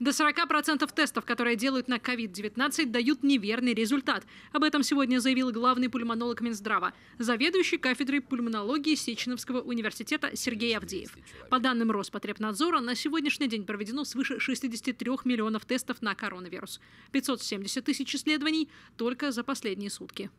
До 40% тестов, которые делают на COVID-19, дают неверный результат. Об этом сегодня заявил главный пульмонолог Минздрава, заведующий кафедрой пульмонологии Сеченовского университета Сергей Авдеев. По данным Роспотребнадзора, на сегодняшний день проведено свыше 63 миллионов тестов на коронавирус. 570 тысяч исследований только за последние сутки.